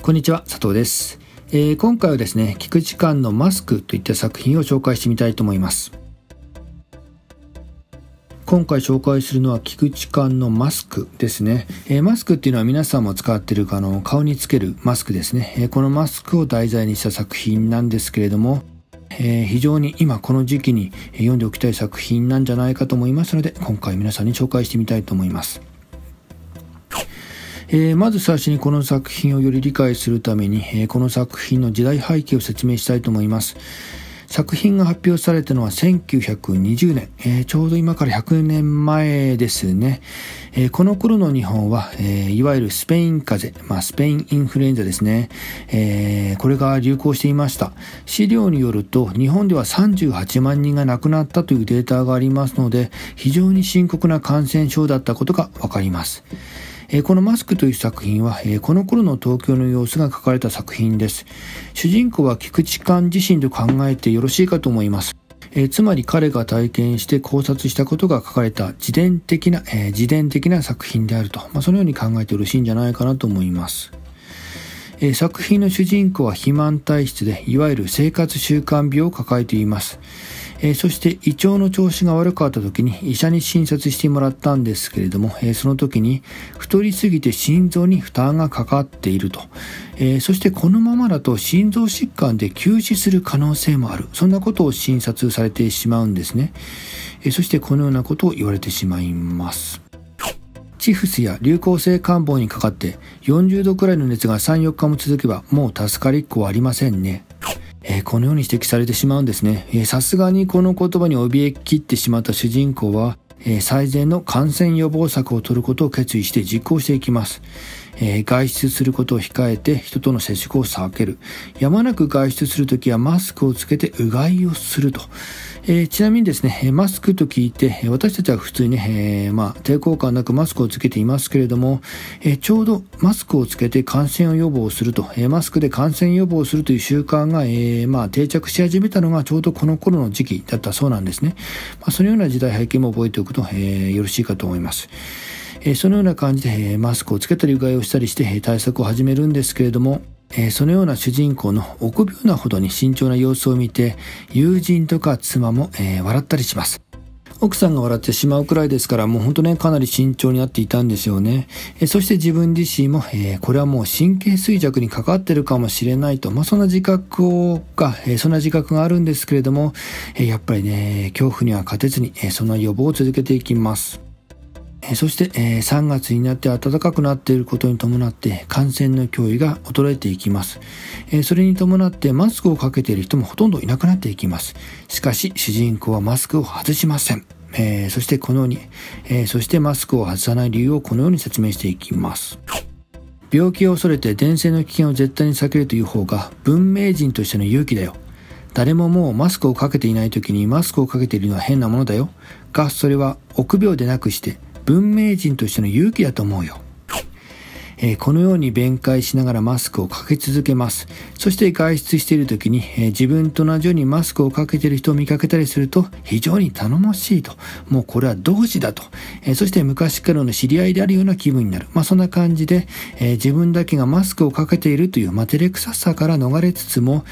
こんにちは佐藤です、えー、今回はですね「菊池寛のマスク」といった作品を紹介してみたいと思います今回紹介するのは菊池寛のマスクですね、えー、マスクっていうのは皆さんも使ってるあの顔につけるマスクですね、えー、このマスクを題材にした作品なんですけれどもえー、非常に今この時期に読んでおきたい作品なんじゃないかと思いますので、今回皆さんに紹介してみたいと思います。えー、まず最初にこの作品をより理解するために、えー、この作品の時代背景を説明したいと思います。作品が発表されたのは1920年、えー、ちょうど今から100年前ですね。えー、この頃の日本は、えー、いわゆるスペイン風邪、まあ、スペインインフルエンザですね、えー、これが流行していました。資料によると、日本では38万人が亡くなったというデータがありますので、非常に深刻な感染症だったことがわかります。えこのマスクという作品は、えこの頃の東京の様子が書かれた作品です。主人公は菊池寛自身と考えてよろしいかと思います。えつまり彼が体験して考察したことが書かれた自伝的な、え自伝的な作品であると、まあ、そのように考えてよろしいんじゃないかなと思います。え作品の主人公は肥満体質で、いわゆる生活習慣病を抱えています。えー、そして胃腸の調子が悪かった時に医者に診察してもらったんですけれども、えー、その時に太りすぎて心臓に負担がかかっていると、えー、そしてこのままだと心臓疾患で急死する可能性もあるそんなことを診察されてしまうんですね、えそしてこのようなことを言われてしまいますチフスや流行性感冒にかかって40度くらいの熱が3、4日も続けばもう助かりっこはありませんね。えー、このように指摘されてしまうんですね。さすがにこの言葉に怯えきってしまった主人公は、えー、最善の感染予防策を取ることを決意して実行していきます。えー、外出することを控えて人との接触を避ける。やまなく外出するときはマスクをつけてうがいをすると。えー、ちなみにですね、マスクと聞いて、私たちは普通に、ね、えー、まあ、抵抗感なくマスクをつけていますけれども、えちょうどマスクをつけて感染を予防すると、えマスクで感染予防するという習慣が、えまあ、定着し始めたのがちょうどこの頃の時期だったそうなんですね。まあ、そのような時代背景も覚えておくと、えよろしいかと思います。そのような感じで、マスクをつけたりうがいをしたりして、対策を始めるんですけれども、そのような主人公の臆病なほどに慎重な様子を見て、友人とか妻も、笑ったりします。奥さんが笑ってしまうくらいですから、もう本当ね、かなり慎重になっていたんでしょうね。そして自分自身も、えー、これはもう神経衰弱にかかってるかもしれないと、まあ、そんな自覚をが、えー、そんな自覚があるんですけれども、えー、やっぱりね、恐怖には勝てずに、えその予防を続けていきます。そして、え3月になって暖かくなっていることに伴って感染の脅威が衰えていきます。えそれに伴ってマスクをかけている人もほとんどいなくなっていきます。しかし主人公はマスクを外しません。えそしてこのように、えそしてマスクを外さない理由をこのように説明していきます。病気を恐れて伝染の危険を絶対に避けるという方が文明人としての勇気だよ。誰ももうマスクをかけていない時にマスクをかけているのは変なものだよ。が、それは臆病でなくして、文明人としての勇気だと思うよ。えー、このように弁解しながらマスクをかけ続けます。そして外出している時に、えー、自分と同じようにマスクをかけている人を見かけたりすると非常に頼もしいと。もうこれは同時だと。えー、そして昔からの知り合いであるような気分になる。まあ、そんな感じで、え自分だけがマスクをかけているという、まあ、れくささから逃れつつも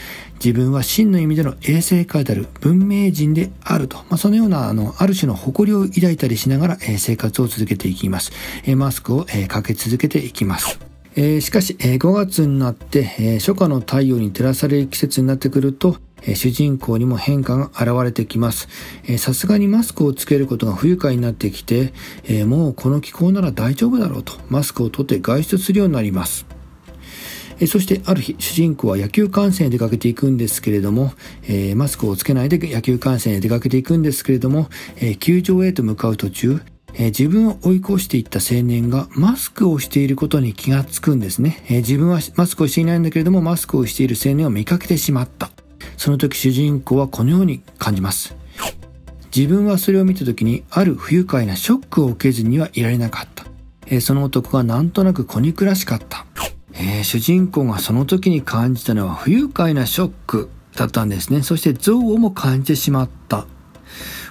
自分は真の意味での衛生界ある文明人であると、まあ、そのようなあのある種の誇りを抱いたりしながら、えー、生活を続けていきます、えー、マスクを、えー、かけ続けていきますえー、しかし、えー、5月になって、えー、初夏の太陽に照らされる季節になってくると、え主人公にも変化が現れてきます。さすがにマスクをつけることが不愉快になってきて、えー、もうこの気候なら大丈夫だろうとマスクを取って外出するようになります。えそしてある日、主人公は野球観戦へ出かけていくんですけれども、えー、マスクをつけないで野球観戦へ出かけていくんですけれども、えー、球場へと向かう途中、えー、自分を追い越していった青年がマスクをしていることに気がつくんですね。え自分はマスクをしていないんだけれども、マスクをしている青年を見かけてしまった。その時主人公はこのように感じます。自分はそれを見た時にある不愉快なショックを受けずにはいられなかった。えその男がなんとなく子憎らしかった。えー、主人公がその時に感じたのは不愉快なショックだったんですね。そして憎悪も感じてしまった。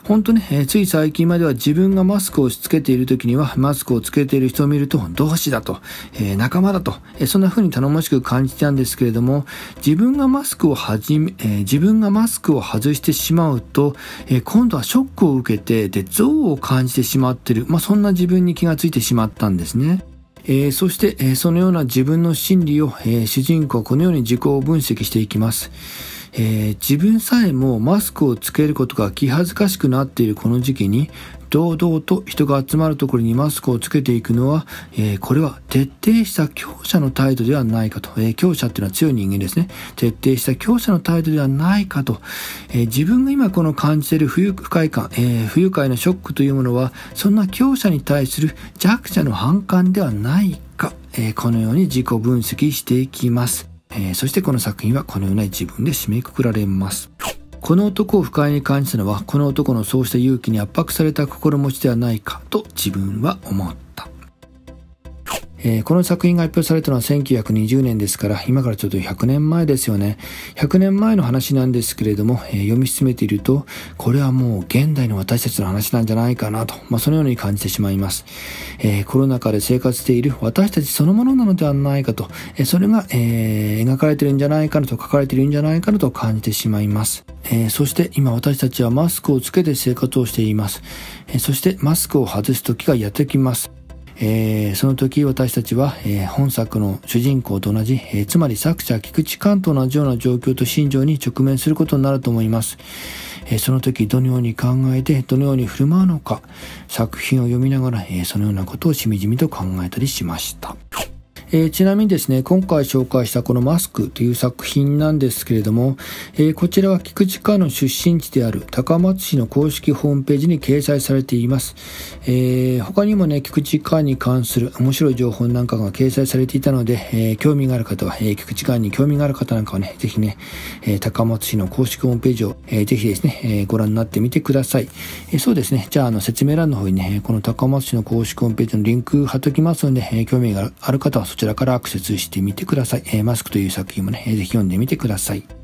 本当ね、えー、つい最近までは自分がマスクをつけている時には、マスクをつけている人を見ると、同志だと、えー、仲間だと、えー、そんな風に頼もしく感じてたんですけれども、自分がマスクをはじめ、え自分がマスクを外してしまうと、え今度はショックを受けて、で、憎悪を感じてしまってる、まあ、そんな自分に気がついてしまったんですね。えー、そして、えー、そのような自分の心理を、えー、主人公はこのように自己を分析していきます、え自分さえもマスクをつけることが気恥ずかしくなっているこの時期に堂々と人が集まるところにマスクをつけていくのは、えー、これは徹底した強者の態度ではないかと、えー、強者っていうのは強い人間ですね。徹底した強者の態度ではないかと、えー、自分が今この感じている不快感、え不愉快なショックというものは、そんな強者に対する弱者の反感ではないか、えこのように自己分析していきます。えそしてこの作品はこのような自分で締めくくられます。この男を不快に感じたのはこの男のそうした勇気に圧迫された心持ちではないかと自分は思ったえー、この作品が発表されたのは1920年ですから、今からちょっと100年前ですよね。100年前の話なんですけれども、えー、読み進めていると、これはもう現代の私たちの話なんじゃないかなと、まあ、そのように感じてしまいます。えー、コロナ禍で生活している私たちそのものなのではないかと、えそれが、え描かれてるんじゃないかなと、書かれてるんじゃないかなと感じてしまいます。えそして今私たちはマスクをつけて生活をしています。えそしてマスクを外す時がやってきます。えー、その時私たちは、えー、本作の主人公と同じ、えー、つまり作者菊池寛と同じような状況と心情に直面することになると思います。えその時どのように考えてどのように振る舞うのか作品を読みながら、えそのようなことをしみじみと考えたりしました。えー、ちなみにですね、今回紹介したこのマスクという作品なんですけれども、えー、こちらは菊池川の出身地である高松市の公式ホームページに掲載されています。えー、他にもね、菊池川に関する面白い情報なんかが掲載されていたので、えー、興味がある方は、え菊池川に興味がある方なんかはね、ぜひね、え高松市の公式ホームページを、えー、ぜひですね、えご覧になってみてください。えそうですね、じゃあ、あの、説明欄の方にね、この高松市の公式ホームページのリンク貼っときますので、え興味がある方はそちらちらからアクセスしてみてください。えマスクという作品もね、ぜひ読んでみてください。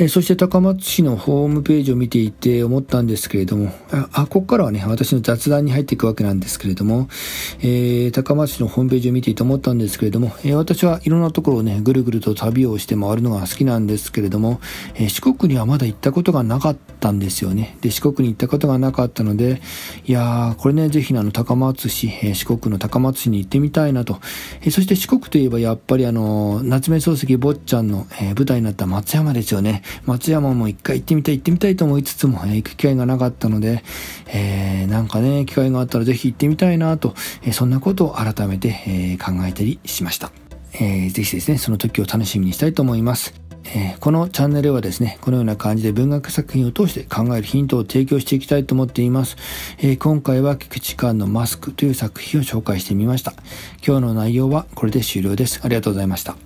えー、そして高松市のホームページを見ていて思ったんですけれども、あ、ここからはね、私の雑談に入っていくわけなんですけれども、えー、高松市のホームページを見ていて思ったんですけれども、えー、私はいろんなところをね、ぐるぐると旅をして回るのが好きなんですけれども、え四国にはまだ行ったことがなかったんですよね。で、四国に行ったことがなかったので、いやー、これね、ぜひあの、高松市、え四国の高松市に行ってみたいなと、えそして四国といえばやっぱりあの夏目漱石坊ちゃんの、え舞台になった松山ですよね。松山も一回行ってみたい、行ってみたいと思いつつも、えー、行く機会がなかったので、えー、なんかね、機会があったらぜひ行ってみたいなと、えー、そんなことを改めて、え考えたりしました。えー、ぜひですね、その時を楽しみにしたいと思います。えー、このチャンネルはですね、このような感じで文学作品を通して考えるヒントを提供していきたいと思っています。えー、今回は菊池寛のマスクという作品を紹介してみました。今日の内容はこれで終了です。ありがとうございました。